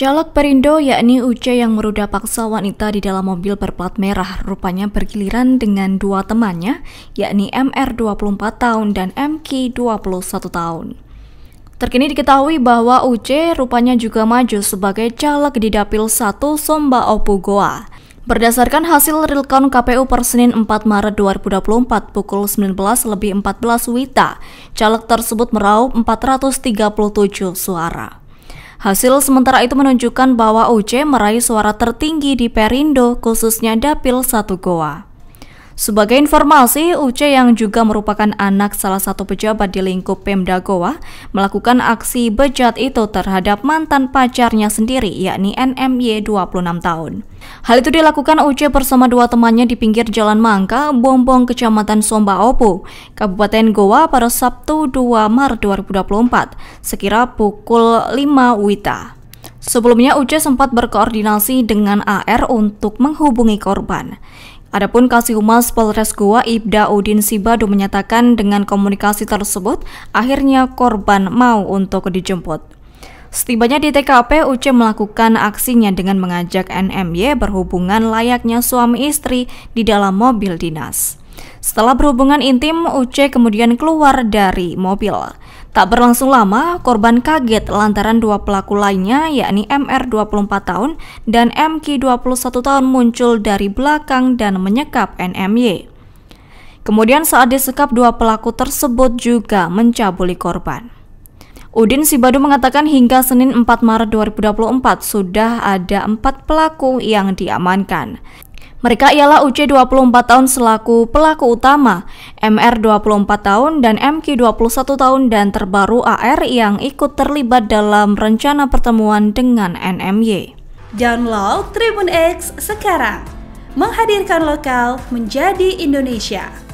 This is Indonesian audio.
Caleg Perindo yakni Uce yang meruda paksa wanita di dalam mobil berplat merah rupanya bergiliran dengan dua temannya yakni MR 24 tahun dan MK 21 tahun. Terkini diketahui bahwa Uce rupanya juga maju sebagai caleg di Dapil 1 Somba Opu Goa. Berdasarkan hasil real count KPU per Senin 4 Maret 2024 pukul 19 lebih 14 Wita, caleg tersebut meraup 437 suara. Hasil sementara itu menunjukkan bahwa UC meraih suara tertinggi di Perindo, khususnya Dapil 1 Goa. Sebagai informasi, Uce yang juga merupakan anak salah satu pejabat di lingkup Pemda Goa melakukan aksi bejat itu terhadap mantan pacarnya sendiri yakni NMY 26 tahun. Hal itu dilakukan Uce bersama dua temannya di pinggir Jalan Mangka, Bombong, Kecamatan Somba Opu, Kabupaten Goa pada Sabtu 2 Maret 2024, sekira pukul 5 Wita. Sebelumnya, Uce sempat berkoordinasi dengan AR untuk menghubungi korban. Adapun Kasih Humas Polres Goa Ibda Udin Sibado menyatakan dengan komunikasi tersebut akhirnya korban mau untuk dijemput. Setibanya di TKP, UC melakukan aksinya dengan mengajak NMY berhubungan layaknya suami istri di dalam mobil dinas. Setelah berhubungan intim, UC kemudian keluar dari mobil. Tak berlangsung lama, korban kaget lantaran dua pelaku lainnya yakni MR 24 tahun dan MK 21 tahun muncul dari belakang dan menyekap NMY. Kemudian saat disekap dua pelaku tersebut juga mencabuli korban. Udin Sibadu mengatakan hingga Senin 4 Maret 2024 sudah ada empat pelaku yang diamankan. Mereka ialah UC 24 tahun selaku pelaku utama, MR 24 tahun, dan MQ 21 tahun dan terbaru AR yang ikut terlibat dalam rencana pertemuan dengan NMY. Download Tribun X sekarang, menghadirkan lokal menjadi Indonesia.